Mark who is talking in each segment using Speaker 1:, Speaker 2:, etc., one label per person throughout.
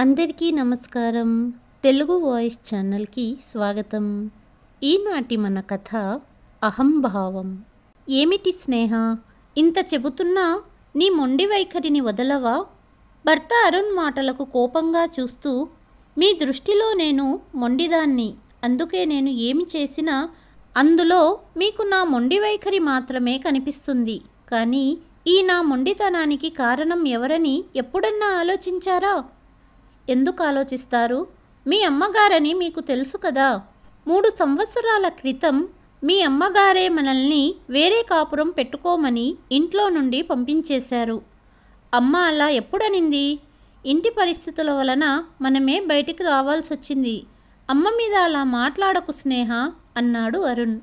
Speaker 1: అందరికీ నమస్కారం తెలుగు వాయిస్ ఛానల్కి స్వాగతం ఈనాటి మన కథ అహంభావం ఏమిటి స్నేహ ఇంత చెబుతున్నా నీ మొండి వైఖరిని వదలవా భర్త అరుణ్ మాటలకు కోపంగా చూస్తూ మీ దృష్టిలో నేను మొండిదాన్ని అందుకే నేను ఏమి చేసినా అందులో మీకు నా మొండి వైఖరి మాత్రమే కనిపిస్తుంది కానీ ఈ నా మొండితనానికి కారణం ఎవరని ఎప్పుడన్నా ఆలోచించారా ఎందుకు ఆలోచిస్తారు మీ అమ్మగారని మీకు తెలుసు కదా మూడు సంవత్సరాల క్రితం మీ అమ్మగారే మనల్ని వేరే కాపురం పెట్టుకోమని ఇంట్లో నుండి పంపించేశారు అమ్మ అలా ఎప్పుడనింది ఇంటి పరిస్థితుల వలన మనమే బయటికి రావాల్సి వచ్చింది అమ్మ మీద అలా మాట్లాడకు స్నేహ అన్నాడు అరుణ్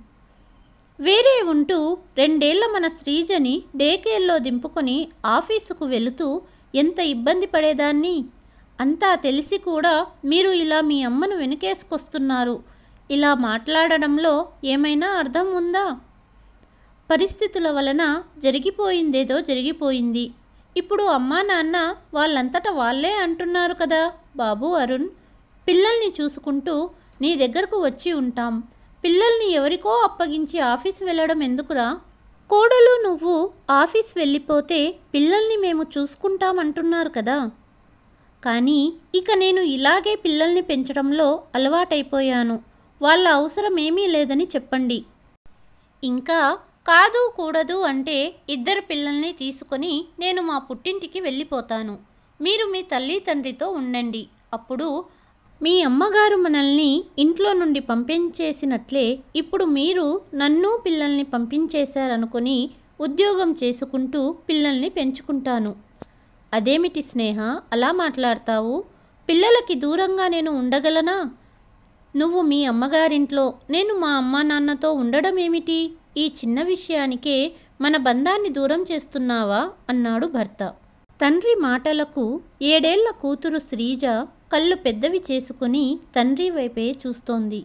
Speaker 1: వేరే ఉంటూ రెండేళ్ల మన శ్రీజని డేకేల్లో దింపుకొని ఆఫీసుకు వెళుతూ ఎంత ఇబ్బంది పడేదాన్ని అంతా తెలిసి కూడా మీరు ఇలా మీ అమ్మను వెనుకేసుకొస్తున్నారు ఇలా మాట్లాడడంలో ఏమైనా అర్థం ఉందా పరిస్థితుల వలన జరిగిపోయిందేదో జరిగిపోయింది ఇప్పుడు అమ్మా నాన్న వాళ్ళంతటా వాళ్ళే అంటున్నారు కదా బాబు అరుణ్ పిల్లల్ని చూసుకుంటూ నీ దగ్గరకు వచ్చి ఉంటాం పిల్లల్ని ఎవరికో అప్పగించి ఆఫీస్ వెళ్ళడం ఎందుకురా కోడలు నువ్వు ఆఫీస్ వెళ్ళిపోతే పిల్లల్ని మేము చూసుకుంటామంటున్నారు కదా కానీ ఇక నేను ఇలాగే పిల్లల్ని పెంచడంలో అలవాటైపోయాను వాళ్ళ అవసరం ఏమీ లేదని చెప్పండి ఇంకా కాదు కూడదు అంటే ఇద్దరు పిల్లల్ని తీసుకొని నేను మా పుట్టింటికి వెళ్ళిపోతాను మీరు మీ తల్లి తండ్రితో ఉండండి అప్పుడు మీ అమ్మగారు మనల్ని ఇంట్లో నుండి పంపించేసినట్లే ఇప్పుడు మీరు నన్ను పిల్లల్ని పంపించేశారనుకుని ఉద్యోగం చేసుకుంటూ పిల్లల్ని పెంచుకుంటాను అదేమిటి స్నేహ అలా మాట్లాడతావు పిల్లలకి దూరంగా నేను ఉండగలనా నువ్వు మీ అమ్మగారింట్లో నేను మా అమ్మా నాన్నతో ఉండడం ఏమిటి ఈ చిన్న విషయానికే మన బంధాన్ని దూరం చేస్తున్నావా అన్నాడు భర్త తండ్రి మాటలకు ఏడేళ్ల కూతురు శ్రీజ కళ్ళు పెద్దవి చేసుకుని తండ్రి వైపే చూస్తోంది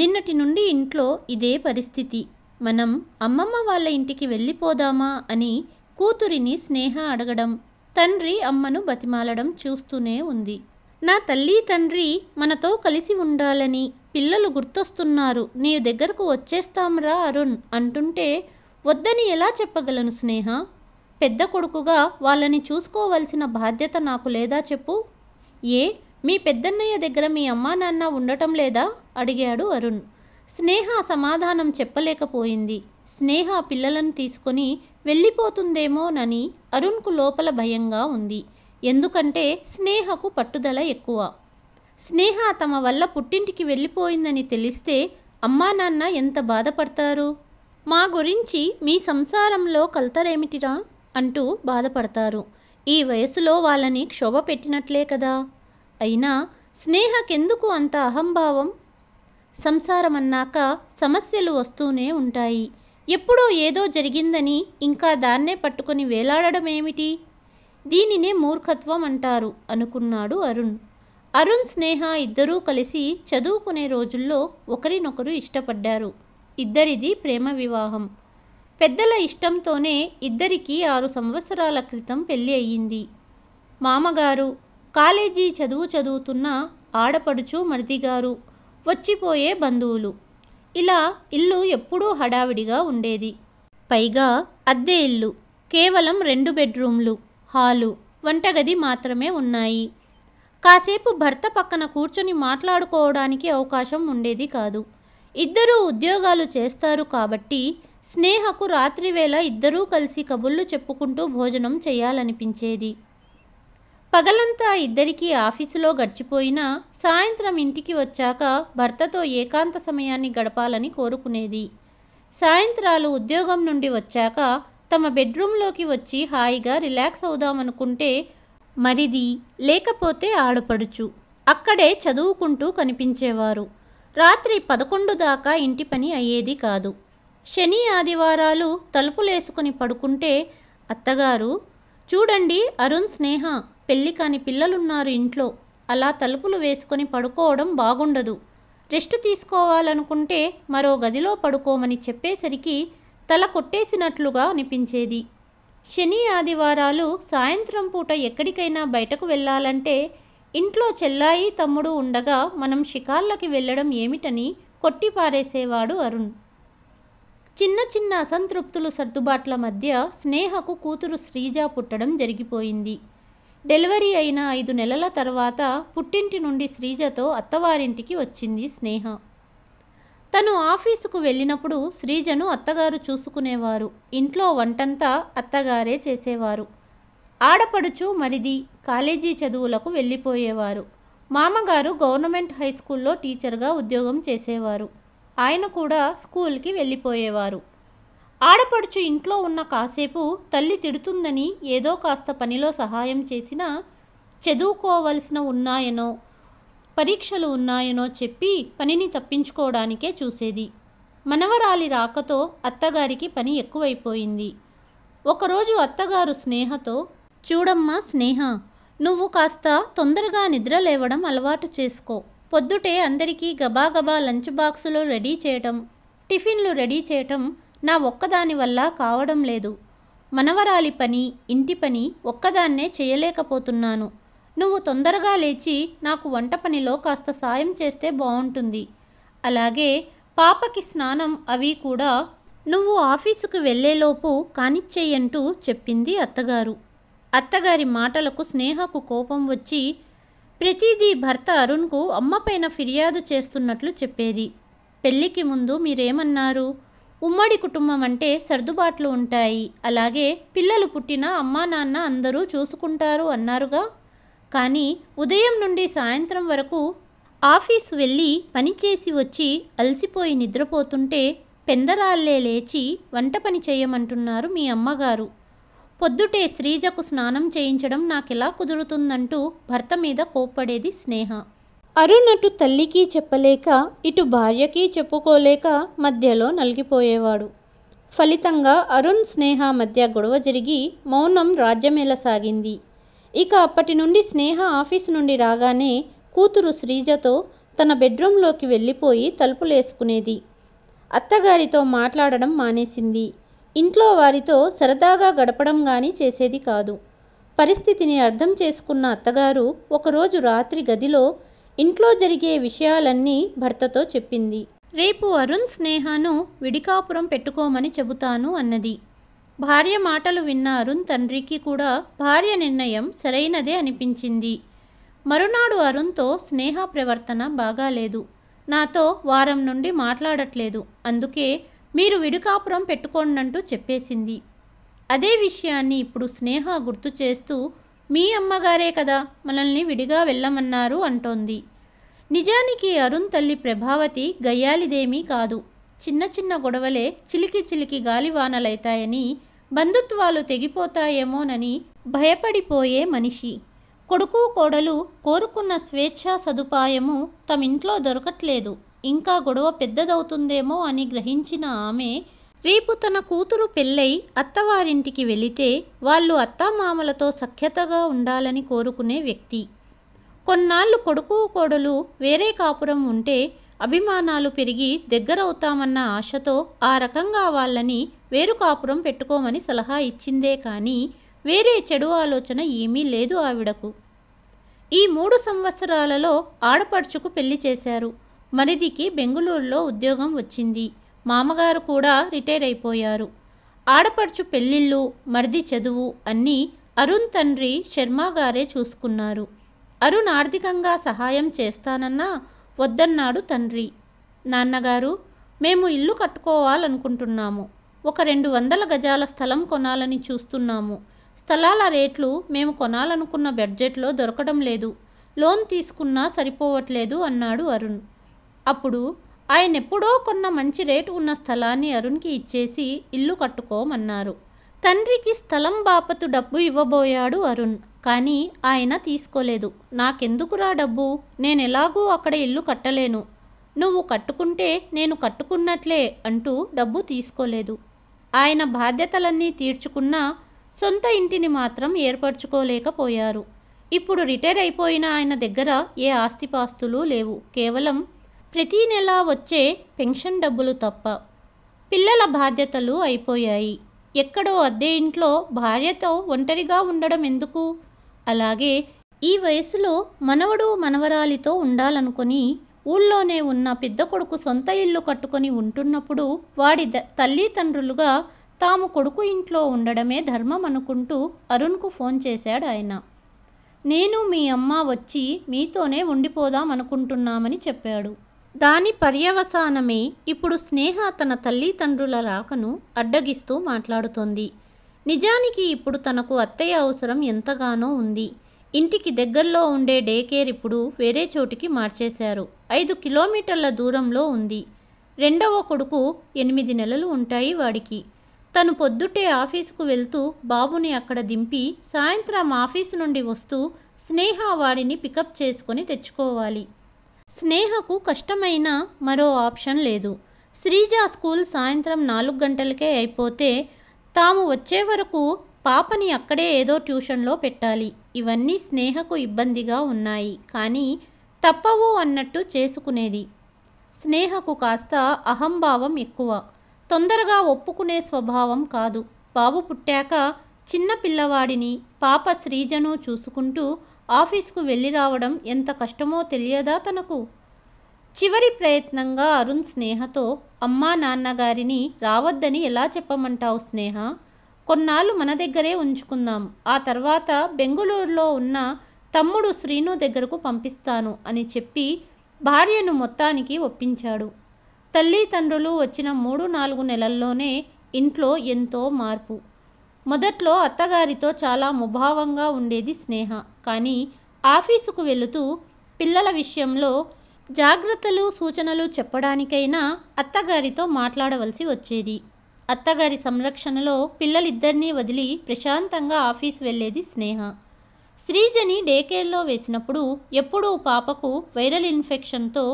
Speaker 1: నిన్నటి నుండి ఇంట్లో ఇదే పరిస్థితి మనం అమ్మమ్మ వాళ్ళ ఇంటికి వెళ్ళిపోదామా అని కూతురిని స్నేహ అడగడం తండ్రి అమ్మను బతిమాలడం చూస్తూనే ఉంది నా తల్లి తండ్రి మనతో కలిసి ఉండాలని పిల్లలు గుర్తొస్తున్నారు నీ దగ్గరకు వచ్చేస్తాంరా అరుణ్ అంటుంటే వద్దని ఎలా చెప్పగలను స్నేహ పెద్ద కొడుకుగా వాళ్ళని చూసుకోవలసిన బాధ్యత నాకు లేదా చెప్పు ఏ మీ పెద్దన్నయ్య దగ్గర మీ అమ్మా నాన్న ఉండటం లేదా అడిగాడు అరుణ్ స్నేహ సమాధానం చెప్పలేకపోయింది స్నేహ పిల్లలను తీసుకొని వెళ్ళిపోతుందేమోనని అరుణ్కు లోపల భయంగా ఉంది ఎందుకంటే స్నేహకు పట్టుదల ఎక్కువ స్నేహ తమ వల్ల పుట్టింటికి వెళ్ళిపోయిందని తెలిస్తే అమ్మా నాన్న ఎంత బాధపడతారు మా గురించి మీ సంసారంలో కలతరేమిటిరా అంటూ బాధపడతారు ఈ వయసులో వాళ్ళని క్షోభ పెట్టినట్లే కదా అయినా స్నేహకెందుకు అంత అహంభావం సంసారమన్నాక సమస్యలు వస్తూనే ఉంటాయి ఎప్పుడో ఏదో జరిగిందని ఇంకా దాన్నే పట్టుకొని వేలాడడం ఏమిటి దీనినే మూర్ఖత్వం అంటారు అనుకున్నాడు అరుణ్ అరుణ్ స్నేహ ఇద్దరూ కలిసి చదువుకునే రోజుల్లో ఒకరినొకరు ఇష్టపడ్డారు ఇద్దరిది ప్రేమ వివాహం పెద్దల ఇష్టంతోనే ఇద్దరికీ ఆరు సంవత్సరాల క్రితం పెళ్ళి అయ్యింది మామగారు కాలేజీ చదువు చదువుతున్న ఆడపడుచు మరిదిగారు వచ్చిపోయే బంధువులు ఇలా ఇల్లు ఎప్పుడూ హడావిడిగా ఉండేది పైగా అద్దె ఇల్లు కేవలం రెండు బెడ్రూమ్లు హాలు వంటగది మాత్రమే ఉన్నాయి కాసేపు భర్త పక్కన కూర్చొని మాట్లాడుకోవడానికి అవకాశం ఉండేది కాదు ఇద్దరూ ఉద్యోగాలు చేస్తారు కాబట్టి స్నేహకు రాత్రివేళ ఇద్దరూ కలిసి కబుర్లు చెప్పుకుంటూ భోజనం చేయాలనిపించేది పగలంతా ఇద్దరికీ ఆఫీసులో గడిచిపోయినా సాయంత్రం ఇంటికి వచ్చాక భర్తతో ఏకాంత సమయాన్ని గడపాలని కోరుకునేది సాయంత్రాలు ఉద్యోగం నుండి వచ్చాక తమ బెడ్రూమ్లోకి వచ్చి హాయిగా రిలాక్స్ అవుదామనుకుంటే మరిది లేకపోతే ఆడపడుచు అక్కడే చదువుకుంటూ కనిపించేవారు రాత్రి పదకొండు దాకా ఇంటి పని అయ్యేది కాదు శని ఆదివారాలు తలుపులేసుకుని పడుకుంటే అత్తగారు చూడండి అరుణ్ స్నేహ పెళ్ళి కాని పిల్లలున్నారు ఇంట్లో అలా తలుపులు వేసుకొని పడుకోవడం బాగుండదు రెస్ట్ తీసుకోవాలనుకుంటే మరో గదిలో పడుకోమని చెప్పేసరికి తల కొట్టేసినట్లుగా అనిపించేది శని ఆదివారాలు సాయంత్రం పూట ఎక్కడికైనా బయటకు వెళ్ళాలంటే ఇంట్లో చెల్లాయి తమ్ముడు ఉండగా మనం షికార్లకి వెళ్ళడం ఏమిటని కొట్టిపారేసేవాడు అరుణ్ చిన్న చిన్న అసంతృప్తులు సర్దుబాట్ల మధ్య స్నేహకు కూతురు శ్రీజ పుట్టడం జరిగిపోయింది డెలివరీ అయిన ఐదు నెలల తర్వాత పుట్టింటి నుండి శ్రీజతో అత్తవారింటికి వచ్చింది స్నేహ తను ఆఫీసుకు వెళ్ళినప్పుడు శ్రీజను అత్తగారు చూసుకునేవారు ఇంట్లో వంటంతా అత్తగారే చేసేవారు ఆడపడుచు మరిది కాలేజీ చదువులకు వెళ్ళిపోయేవారు మామగారు గవర్నమెంట్ హై స్కూల్లో టీచర్గా ఉద్యోగం చేసేవారు ఆయన కూడా స్కూల్కి వెళ్ళిపోయేవారు ఆడపడుచు ఇంట్లో ఉన్న కాసేపు తల్లి తిడుతుందని ఏదో కాస్త పనిలో సహాయం చేసినా చదువుకోవలసిన ఉన్నాయనో పరీక్షలు ఉన్నాయనో చెప్పి పనిని తప్పించుకోవడానికే చూసేది మనవరాలి రాకతో అత్తగారికి పని ఎక్కువైపోయింది ఒకరోజు అత్తగారు స్నేహతో చూడమ్మా స్నేహ నువ్వు కాస్త తొందరగా నిద్ర లేవడం అలవాటు చేసుకో పొద్దుటే అందరికీ గబాగబా లంచ్ బాక్సులు రెడీ చేయటం టిఫిన్లు రెడీ చేయటం నా ఒక్కదాని వల్ల కావడం లేదు మనవరాలి పని ఇంటి పని ఒక్కదాన్నే చేయలేకపోతున్నాను నువ్వు తొందరగా లేచి నాకు వంట పనిలో కాస్త సాయం చేస్తే బాగుంటుంది అలాగే పాపకి స్నానం అవి కూడా నువ్వు ఆఫీసుకు వెళ్లేలోపు కానిచ్చేయంటూ చెప్పింది అత్తగారు అత్తగారి మాటలకు స్నేహకు కోపం వచ్చి ప్రతిదీ భర్త అరుణ్కు అమ్మపైన ఫిర్యాదు చేస్తున్నట్లు చెప్పేది పెళ్ళికి ముందు మీరేమన్నారు ఉమ్మడి కుటుంబం అంటే సర్దుబాట్లు ఉంటాయి అలాగే పిల్లలు పుట్టిన అమ్మా నాన్న అందరూ చూసుకుంటారు అన్నారుగా కానీ ఉదయం నుండి సాయంత్రం వరకు ఆఫీస్ వెళ్ళి పనిచేసి వచ్చి అలసిపోయి నిద్రపోతుంటే పెందరాళ్లే లేచి వంట పని చేయమంటున్నారు మీ అమ్మగారు పొద్దుటే శ్రీజకు స్నానం చేయించడం నాకెలా కుదురుతుందంటూ భర్త మీద కోప్పడేది స్నేహ అరుణ్ అటు తల్లికి చెప్పలేక ఇటు భార్యకి చెప్పుకోలేక మధ్యలో నలిగిపోయేవాడు ఫలితంగా అరుణ్ స్నేహ మధ్య గొడవ జరిగి మౌనం రాజ్యమేలసాగింది ఇక అప్పటి నుండి స్నేహ ఆఫీస్ నుండి రాగానే కూతురు శ్రీజతో తన బెడ్రూంలోకి వెళ్ళిపోయి తలుపులేసుకునేది అత్తగారితో మాట్లాడడం మానేసింది ఇంట్లో వారితో సరదాగా గడపడం కానీ చేసేది కాదు పరిస్థితిని అర్థం చేసుకున్న అత్తగారు ఒకరోజు రాత్రి గదిలో ఇంట్లో జరిగే విషయాలన్నీ భర్తతో చెప్పింది రేపు అరుణ్ స్నేహను విడికాపురం పెట్టుకోమని చెబుతాను అన్నది భార్య మాటలు విన్న అరుణ్ తండ్రికి కూడా భార్య నిర్ణయం సరైనదే అనిపించింది మరునాడు అరుణ్తో స్నేహ ప్రవర్తన బాగాలేదు నాతో వారం నుండి మాట్లాడట్లేదు అందుకే మీరు పెట్టుకోండి పెట్టుకోండంటూ చెప్పేసింది అదే విషయాన్ని ఇప్పుడు స్నేహ గుర్తు చేస్తూ మీ అమ్మగారే కదా మనల్ని విడిగా వెళ్ళమన్నారు అంటోంది నిజానికి అరుణ్ తల్లి ప్రభావతి గయ్యాలిదేమీ కాదు చిన్న చిన్న గొడవలే చిలికి చిలికి గాలివానలైతాయని బంధుత్వాలు తెగిపోతాయేమోనని భయపడిపోయే మనిషి కొడుకు కోడలు కోరుకున్న స్వేచ్ఛా సదుపాయము తమింట్లో దొరకట్లేదు ఇంకా గొడవ పెద్దదవుతుందేమో అని గ్రహించిన ఆమె రేపు తన కూతురు పెళ్ళై అత్తవారింటికి వెళితే వాళ్ళు అత్తామామలతో సఖ్యతగా ఉండాలని కోరుకునే వ్యక్తి కొన్నాళ్ళు కొడుకు కోడలు వేరే కాపురం ఉంటే అభిమానాలు పెరిగి దగ్గరవుతామన్న ఆశతో ఆ రకంగా వాళ్ళని వేరు కాపురం పెట్టుకోమని సలహా ఇచ్చిందే కానీ వేరే చెడు ఆలోచన ఏమీ లేదు ఆవిడకు ఈ మూడు సంవత్సరాలలో ఆడపడుచుకు పెళ్లి చేశారు మరిదికి బెంగుళూరులో ఉద్యోగం వచ్చింది మామగారు కూడా రిటైర్ అయిపోయారు ఆడపడుచు పెళ్ళిళ్ళు మరిది చదువు అన్నీ అరుణ్ తండ్రి శర్మగారే చూసుకున్నారు అరుణ్ ఆర్థికంగా సహాయం చేస్తానన్నా వద్దన్నాడు తండ్రి నాన్నగారు మేము ఇల్లు కట్టుకోవాలనుకుంటున్నాము ఒక రెండు వందల గజాల స్థలం కొనాలని చూస్తున్నాము స్థలాల రేట్లు మేము కొనాలనుకున్న బడ్జెట్లో దొరకడం లేదు లోన్ తీసుకున్నా సరిపోవట్లేదు అన్నాడు అరుణ్ అప్పుడు ఆయన ఎప్పుడో కొన్న మంచి రేటు ఉన్న స్థలాన్ని అరుణ్కి ఇచ్చేసి ఇల్లు కట్టుకోమన్నారు తండ్రికి స్థలం బాపతు డబ్బు ఇవ్వబోయాడు అరుణ్ కానీ ఆయన తీసుకోలేదు నాకెందుకురా డబ్బు నేను ఎలాగూ అక్కడ ఇల్లు కట్టలేను నువ్వు కట్టుకుంటే నేను కట్టుకున్నట్లే అంటూ డబ్బు తీసుకోలేదు ఆయన బాధ్యతలన్నీ తీర్చుకున్న సొంత ఇంటిని మాత్రం ఏర్పరచుకోలేకపోయారు ఇప్పుడు రిటైర్ అయిపోయిన ఆయన దగ్గర ఏ ఆస్తిపాస్తులు లేవు కేవలం ప్రతి నెల వచ్చే పెన్షన్ డబ్బులు తప్ప పిల్లల బాధ్యతలు అయిపోయాయి ఎక్కడో అద్దె ఇంట్లో భార్యతో ఒంటరిగా ఉండడం ఎందుకు అలాగే ఈ వయసులో మనవడు మనవరాలితో ఉండాలనుకొని ఊళ్ళోనే ఉన్న పెద్ద కొడుకు సొంత ఇల్లు కట్టుకొని ఉంటున్నప్పుడు వాడి ద తల్లిదండ్రులుగా తాము కొడుకు ఇంట్లో ఉండడమే ధర్మం అనుకుంటూ అరుణ్కు ఫోన్ చేశాడు ఆయన నేను మీ అమ్మ వచ్చి మీతోనే ఉండిపోదాం అనుకుంటున్నామని చెప్పాడు దాని పర్యవసానమే ఇప్పుడు స్నేహ తన తల్లిదండ్రుల రాకను అడ్డగిస్తూ మాట్లాడుతోంది నిజానికి ఇప్పుడు తనకు అత్తయ్య అవసరం ఎంతగానో ఉంది ఇంటికి దగ్గరలో ఉండే డే కేర్ ఇప్పుడు వేరే చోటికి మార్చేశారు ఐదు కిలోమీటర్ల దూరంలో ఉంది రెండవ కొడుకు ఎనిమిది నెలలు ఉంటాయి వాడికి తను పొద్దుటే ఆఫీసుకు వెళ్తూ బాబుని అక్కడ దింపి సాయంత్రం ఆఫీసు నుండి వస్తూ స్నేహ వాడిని పికప్ చేసుకొని తెచ్చుకోవాలి స్నేహకు కష్టమైన మరో ఆప్షన్ లేదు శ్రీజ స్కూల్ సాయంత్రం నాలుగు గంటలకే అయిపోతే తాము వచ్చే వరకు పాపని అక్కడే ఏదో ట్యూషన్లో పెట్టాలి ఇవన్నీ స్నేహకు ఇబ్బందిగా ఉన్నాయి కానీ తప్పవు అన్నట్టు చేసుకునేది స్నేహకు కాస్త అహంభావం ఎక్కువ తొందరగా ఒప్పుకునే స్వభావం కాదు బాబు పుట్టాక చిన్న పిల్లవాడిని పాప శ్రీజను చూసుకుంటూ ఆఫీస్కు వెళ్ళి రావడం ఎంత కష్టమో తెలియదా తనకు చివరి ప్రయత్నంగా అరుణ్ స్నేహతో అమ్మా నాన్నగారిని రావద్దని ఎలా చెప్పమంటావు స్నేహ కొన్నాళ్ళు మన దగ్గరే ఉంచుకుందాం ఆ తర్వాత బెంగుళూరులో ఉన్న తమ్ముడు శ్రీను దగ్గరకు పంపిస్తాను అని చెప్పి భార్యను మొత్తానికి ఒప్పించాడు తల్లి తండ్రులు వచ్చిన మూడు నాలుగు నెలల్లోనే ఇంట్లో ఎంతో మార్పు మొదట్లో అత్తగారితో చాలా ముభావంగా ఉండేది స్నేహ కానీ ఆఫీసుకు వెళుతూ పిల్లల విషయంలో జాగ్రత్తలు సూచనలు చెప్పడానికైనా అత్తగారితో మాట్లాడవలసి వచ్చేది అత్తగారి సంరక్షణలో పిల్లలిద్దరినీ వదిలి ప్రశాంతంగా ఆఫీస్ వెళ్ళేది స్నేహ శ్రీజని డేకేర్లో వేసినప్పుడు ఎప్పుడూ పాపకు వైరల్ ఇన్ఫెక్షన్తో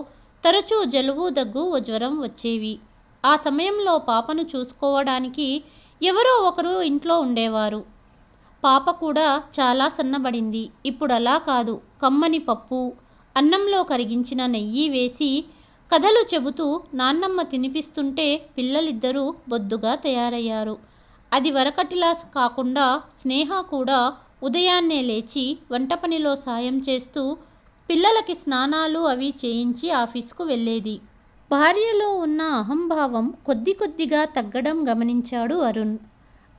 Speaker 1: తరచూ జలుబు దగ్గు జ్వరం వచ్చేవి ఆ సమయంలో పాపను చూసుకోవడానికి ఎవరో ఒకరు ఇంట్లో ఉండేవారు పాప కూడా చాలా సన్నబడింది ఇప్పుడు అలా కాదు కమ్మని పప్పు అన్నంలో కరిగించిన నెయ్యి వేసి కథలు చెబుతూ నాన్నమ్మ తినిపిస్తుంటే పిల్లలిద్దరూ బొద్దుగా తయారయ్యారు అది వరకటిలా కాకుండా స్నేహ కూడా ఉదయాన్నే లేచి వంట పనిలో సాయం చేస్తూ పిల్లలకి స్నానాలు అవి చేయించి ఆఫీస్కు వెళ్ళేది భార్యలో ఉన్న అహంభావం కొద్ది కొద్దిగా తగ్గడం గమనించాడు అరుణ్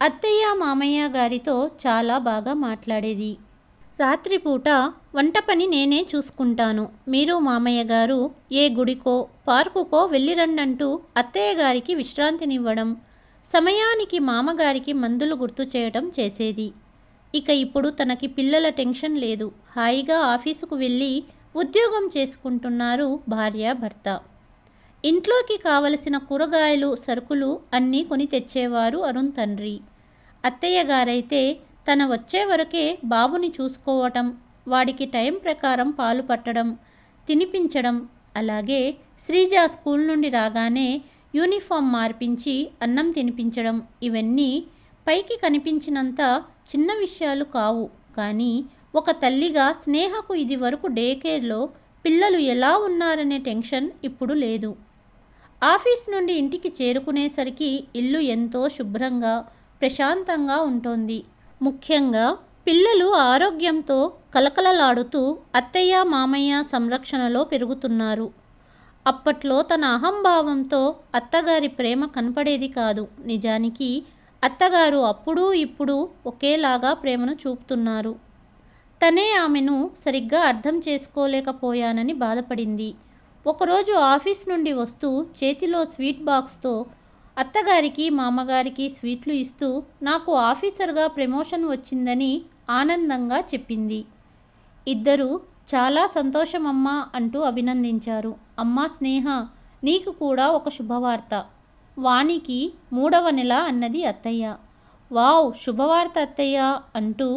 Speaker 1: అత్తయ్య మామయ్య గారితో చాలా బాగా మాట్లాడేది రాత్రిపూట వంట పని నేనే చూసుకుంటాను మీరు మామయ్య గారు ఏ గుడికో పార్కుకో వెళ్ళిరండంటూ అత్తయ్య గారికి విశ్రాంతినివ్వడం సమయానికి మామగారికి మందులు గుర్తు చేయడం చేసేది ఇక ఇప్పుడు తనకి పిల్లల టెన్షన్ లేదు హాయిగా ఆఫీసుకు వెళ్ళి ఉద్యోగం చేసుకుంటున్నారు భార్య భర్త ఇంట్లోకి కావలసిన కూరగాయలు సరుకులు అన్నీ కొని తెచ్చేవారు అరుణ్ తండ్రి అత్తయ్య గారైతే తన వచ్చే వరకే బాబుని చూసుకోవటం వాడికి టైం ప్రకారం పాలు పట్టడం తినిపించడం అలాగే శ్రీజ స్కూల్ నుండి రాగానే యూనిఫామ్ మార్పించి అన్నం తినిపించడం ఇవన్నీ పైకి కనిపించినంత చిన్న విషయాలు కావు కానీ ఒక తల్లిగా స్నేహకు ఇది వరకు డే కేర్లో పిల్లలు ఎలా ఉన్నారనే టెన్షన్ ఇప్పుడు లేదు ఆఫీస్ నుండి ఇంటికి చేరుకునేసరికి ఇల్లు ఎంతో శుభ్రంగా ప్రశాంతంగా ఉంటుంది ముఖ్యంగా పిల్లలు ఆరోగ్యంతో కలకలలాడుతూ అత్తయ్య మామయ్య సంరక్షణలో పెరుగుతున్నారు అప్పట్లో తన అహంభావంతో అత్తగారి ప్రేమ కనపడేది కాదు నిజానికి అత్తగారు అప్పుడు ఇప్పుడు ఒకేలాగా ప్రేమను చూపుతున్నారు తనే ఆమెను సరిగ్గా అర్థం చేసుకోలేకపోయానని బాధపడింది ఒకరోజు ఆఫీస్ నుండి వస్తూ చేతిలో స్వీట్ బాక్స్తో అత్తగారికి మామగారికి స్వీట్లు ఇస్తూ నాకు ఆఫీసర్గా ప్రమోషన్ వచ్చిందని ఆనందంగా చెప్పింది ఇద్దరు చాలా సంతోషమమ్మా అంటూ అభినందించారు అమ్మ స్నేహ నీకు కూడా ఒక శుభవార్త వాణికి మూడవ నెల అన్నది అత్తయ్య వావ్ శుభవార్త అత్తయ్య అంటూ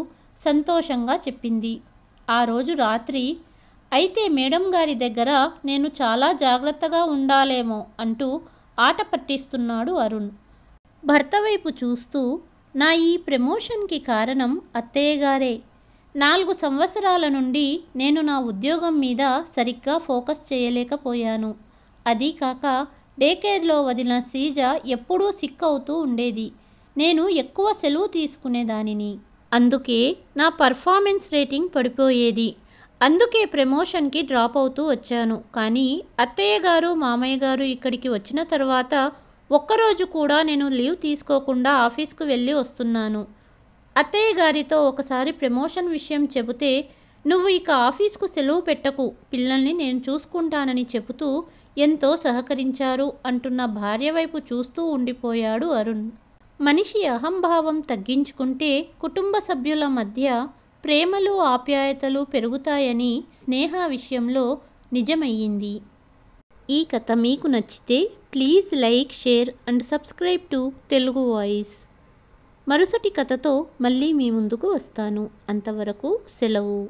Speaker 1: సంతోషంగా చెప్పింది ఆ రోజు రాత్రి అయితే మేడం గారి దగ్గర నేను చాలా జాగ్రత్తగా ఉండాలేమో అంటూ ఆట పట్టిస్తున్నాడు అరుణ్ భర్త వైపు చూస్తూ నా ఈ ప్రమోషన్కి కారణం అత్తయ్యగారే నాలుగు సంవత్సరాల నుండి నేను నా ఉద్యోగం మీద సరిగ్గా ఫోకస్ చేయలేకపోయాను అది కాక డేకేర్లో వదిలిన సీజ ఎప్పుడూ సిక్ అవుతూ ఉండేది నేను ఎక్కువ సెలవు తీసుకునేదానిని అందుకే నా పర్ఫార్మెన్స్ రేటింగ్ పడిపోయేది అందుకే ప్రమోషన్కి డ్రాప్ అవుతూ వచ్చాను కానీ అత్తయ్య గారు మామయ్య గారు ఇక్కడికి వచ్చిన తర్వాత ఒక్కరోజు కూడా నేను లీవ్ తీసుకోకుండా ఆఫీస్కు వెళ్ళి వస్తున్నాను అత్తయ్య గారితో ఒకసారి ప్రమోషన్ విషయం చెబితే నువ్వు ఇక ఆఫీస్కు సెలవు పెట్టకు పిల్లల్ని నేను చూసుకుంటానని చెబుతూ ఎంతో సహకరించారు అంటున్న భార్య వైపు చూస్తూ ఉండిపోయాడు అరుణ్ మనిషి అహంభావం తగ్గించుకుంటే కుటుంబ సభ్యుల మధ్య ప్రేమలు ఆప్యాయతలు పెరుగుతాయని స్నేహ విషయంలో నిజమయ్యింది ఈ కథ మీకు నచ్చితే please like share and subscribe to Telugu voice మరుసటి కథతో మళ్ళీ మీ ముందుకు వస్తాను అంతవరకు సెలవు